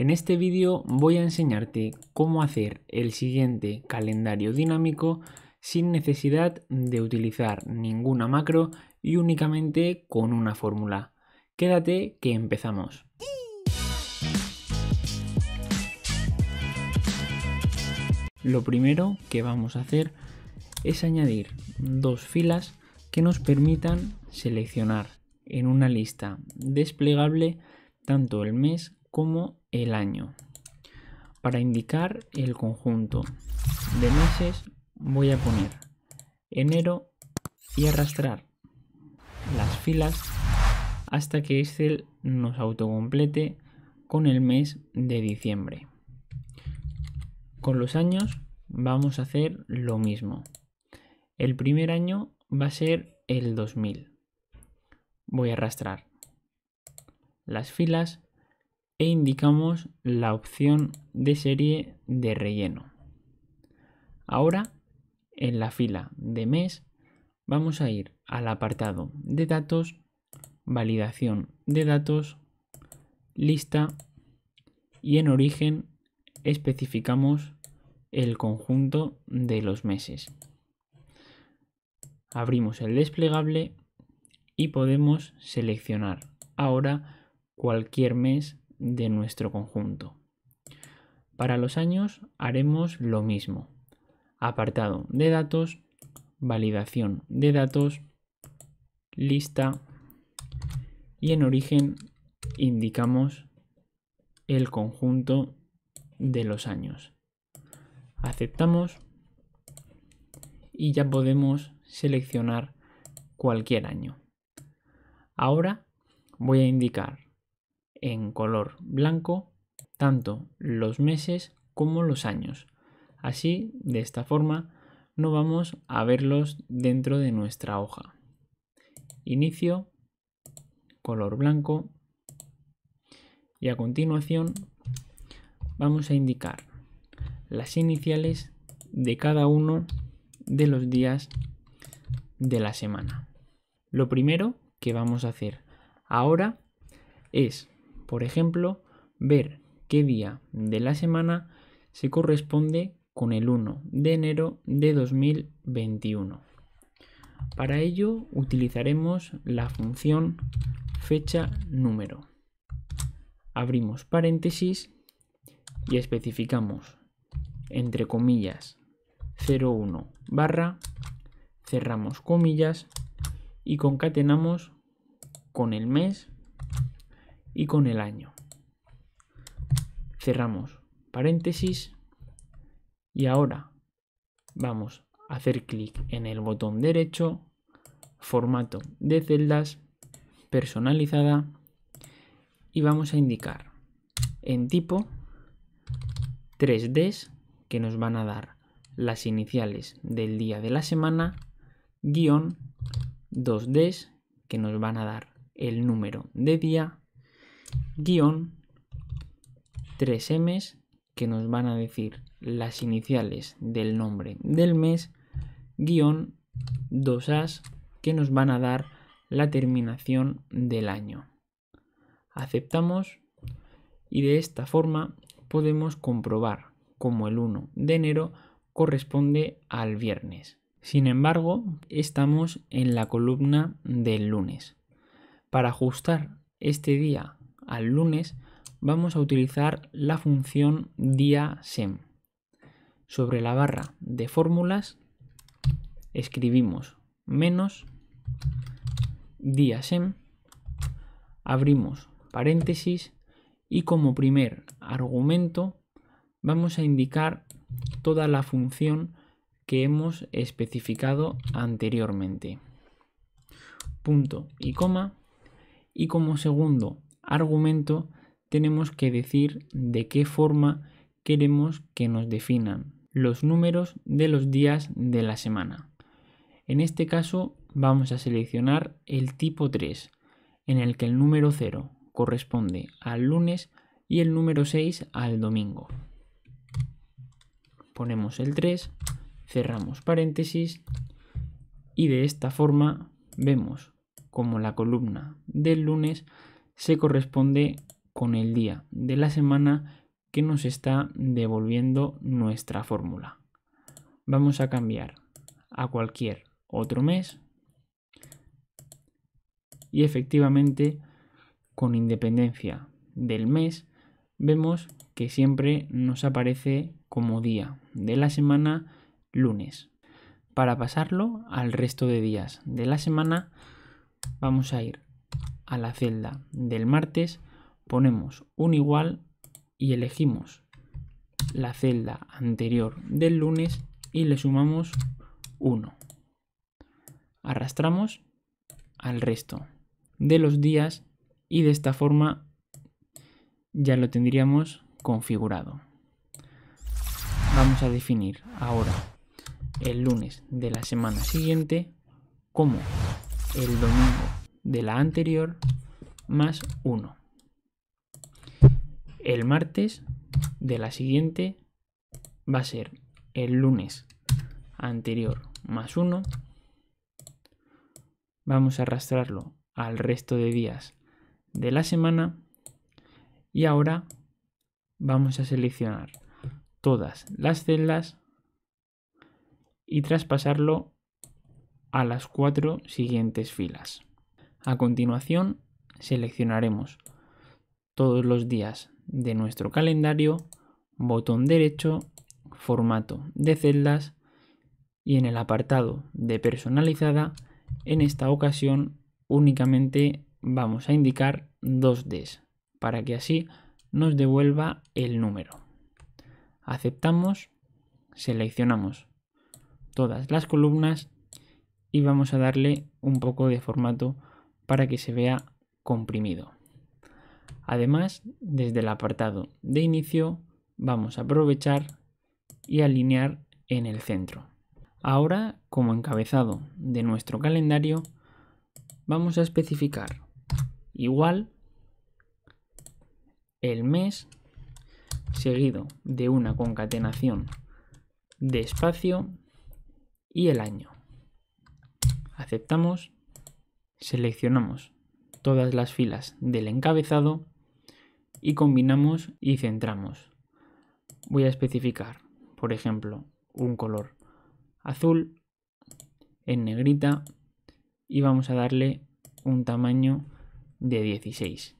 En este vídeo voy a enseñarte cómo hacer el siguiente calendario dinámico sin necesidad de utilizar ninguna macro y únicamente con una fórmula. Quédate que empezamos. Lo primero que vamos a hacer es añadir dos filas que nos permitan seleccionar en una lista desplegable tanto el mes como el año. Para indicar el conjunto de meses voy a poner enero y arrastrar las filas hasta que Excel nos autocomplete con el mes de diciembre. Con los años vamos a hacer lo mismo. El primer año va a ser el 2000. Voy a arrastrar las filas e indicamos la opción de serie de relleno. Ahora, en la fila de mes, vamos a ir al apartado de datos, validación de datos, lista y en origen especificamos el conjunto de los meses. Abrimos el desplegable y podemos seleccionar ahora cualquier mes de nuestro conjunto. Para los años haremos lo mismo. Apartado de datos, validación de datos, lista y en origen indicamos el conjunto de los años. Aceptamos y ya podemos seleccionar cualquier año. Ahora voy a indicar en color blanco tanto los meses como los años. Así, de esta forma, no vamos a verlos dentro de nuestra hoja. Inicio, color blanco y a continuación vamos a indicar las iniciales de cada uno de los días de la semana. Lo primero que vamos a hacer ahora es por ejemplo, ver qué día de la semana se corresponde con el 1 de enero de 2021. Para ello utilizaremos la función fecha número. Abrimos paréntesis y especificamos entre comillas 01 barra, cerramos comillas y concatenamos con el mes y con el año. Cerramos paréntesis y ahora vamos a hacer clic en el botón derecho, formato de celdas, personalizada y vamos a indicar en tipo 3Ds que nos van a dar las iniciales del día de la semana, guión 2Ds que nos van a dar el número de día guión 3 m que nos van a decir las iniciales del nombre del mes, guión 2 As que nos van a dar la terminación del año. Aceptamos y de esta forma podemos comprobar como el 1 de enero corresponde al viernes. Sin embargo, estamos en la columna del lunes. Para ajustar este día al lunes, vamos a utilizar la función día sem. Sobre la barra de fórmulas escribimos menos día sem, abrimos paréntesis y como primer argumento vamos a indicar toda la función que hemos especificado anteriormente. Punto y coma. Y como segundo argumento tenemos que decir de qué forma queremos que nos definan los números de los días de la semana. En este caso vamos a seleccionar el tipo 3, en el que el número 0 corresponde al lunes y el número 6 al domingo. Ponemos el 3, cerramos paréntesis y de esta forma vemos como la columna del lunes se corresponde con el día de la semana que nos está devolviendo nuestra fórmula. Vamos a cambiar a cualquier otro mes y efectivamente con independencia del mes vemos que siempre nos aparece como día de la semana lunes. Para pasarlo al resto de días de la semana vamos a ir a la celda del martes, ponemos un igual y elegimos la celda anterior del lunes y le sumamos 1. Arrastramos al resto de los días y de esta forma ya lo tendríamos configurado. Vamos a definir ahora el lunes de la semana siguiente como el domingo de la anterior más 1. El martes de la siguiente va a ser el lunes anterior más 1. Vamos a arrastrarlo al resto de días de la semana. Y ahora vamos a seleccionar todas las celdas y traspasarlo a las cuatro siguientes filas. A continuación, seleccionaremos todos los días de nuestro calendario, botón derecho, formato de celdas y en el apartado de personalizada, en esta ocasión únicamente vamos a indicar dos Ds para que así nos devuelva el número. Aceptamos, seleccionamos todas las columnas y vamos a darle un poco de formato para que se vea comprimido. Además, desde el apartado de inicio vamos a aprovechar y alinear en el centro. Ahora, como encabezado de nuestro calendario, vamos a especificar igual el mes seguido de una concatenación de espacio y el año. Aceptamos Seleccionamos todas las filas del encabezado y combinamos y centramos. Voy a especificar, por ejemplo, un color azul en negrita y vamos a darle un tamaño de 16.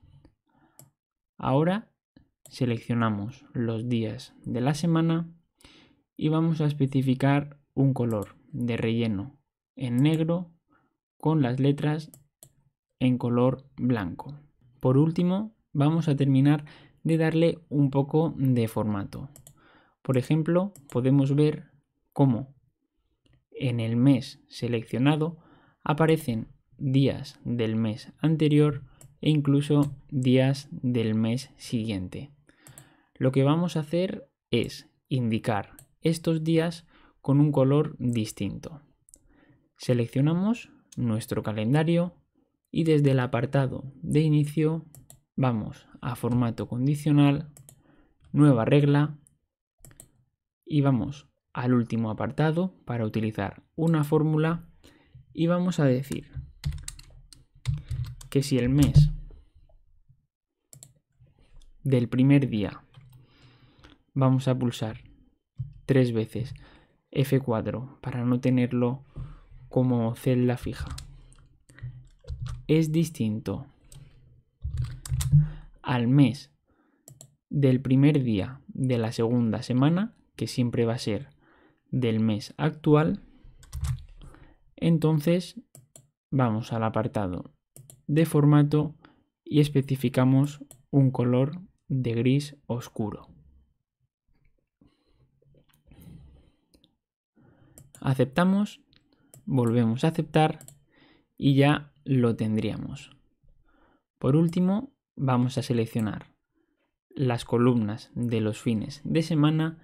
Ahora seleccionamos los días de la semana y vamos a especificar un color de relleno en negro con las letras en color blanco. Por último, vamos a terminar de darle un poco de formato. Por ejemplo, podemos ver cómo en el mes seleccionado aparecen días del mes anterior e incluso días del mes siguiente. Lo que vamos a hacer es indicar estos días con un color distinto. Seleccionamos nuestro calendario y desde el apartado de inicio vamos a formato condicional, nueva regla y vamos al último apartado para utilizar una fórmula y vamos a decir que si el mes del primer día vamos a pulsar tres veces F4 para no tenerlo como celda fija. Es distinto al mes del primer día de la segunda semana, que siempre va a ser del mes actual. Entonces vamos al apartado de formato y especificamos un color de gris oscuro. Aceptamos volvemos a aceptar y ya lo tendríamos. Por último, vamos a seleccionar las columnas de los fines de semana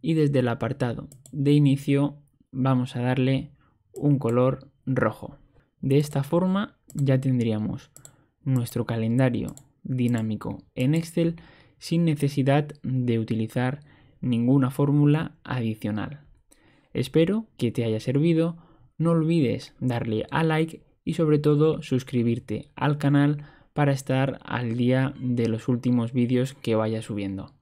y desde el apartado de inicio vamos a darle un color rojo. De esta forma ya tendríamos nuestro calendario dinámico en Excel sin necesidad de utilizar ninguna fórmula adicional. Espero que te haya servido no olvides darle a like y sobre todo suscribirte al canal para estar al día de los últimos vídeos que vaya subiendo.